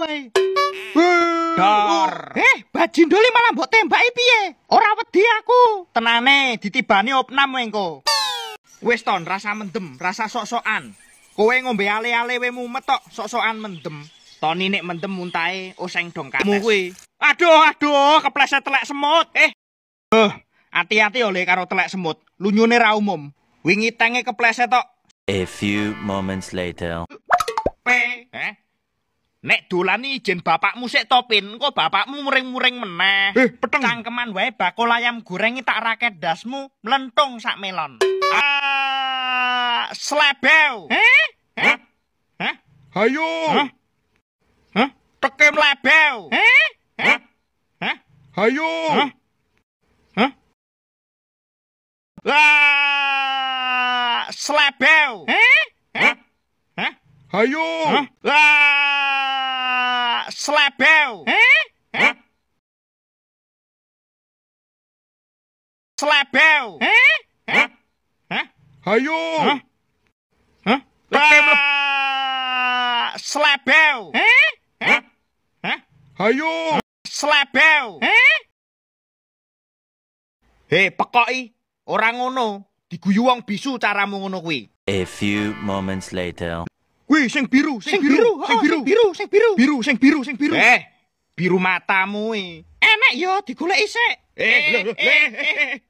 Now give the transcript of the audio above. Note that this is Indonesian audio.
Dor. Oh, eh, bajindoli malah mbok tembaki piye? Ora wedi aku. Tenane, ditibani opnam wengko. Wis ton, rasa mendem, rasa sok-sokan. Kowe ngombe ale-ale we mumet tok, sok-sokan mendem. Toni nek mendem muntahe useng oh, dong kates. Mugui. Aduh, aduh, kepleset telek semut. Eh. Eh, hati-hati oleh karo telek semut. Lunyune ra umum. Wingi tenge kepleset tok. A few moments later. P. Eh? Nek iki jen bapakmu sik topin, kok bapakmu muring-muring meneh. Eh, peteng. Cangkeman wae bakul ayam gorengi tak raket dasmu melentung sak melon. Ah, slebew. Eh? Hah? Heh? Hayo. Hah? Hah? Teke mlebew. Eh? Hah? Heh? Hayo. Hah? Hah? Ah, Eh? Eh? Hayo. Hah? Ah. Slebel. Heh? Heh? Slebel. Heh? Heh? Heh? Hayo. Hah? Hah? Slebel. Heh? Heh? Heh? Hayo. Slebel. Heh? Hei, pekoki. orang ngono. Diguyu wong bisu caramu ngono kuwi. A few moments later. Wih, sing biru, sing biru, sing oh, biru, sing biru, sing biru, biru, sing biru, sing biru, eh, biru matamu, eh, enak yo, digulai isek, eh, eh, eh, eh, eh,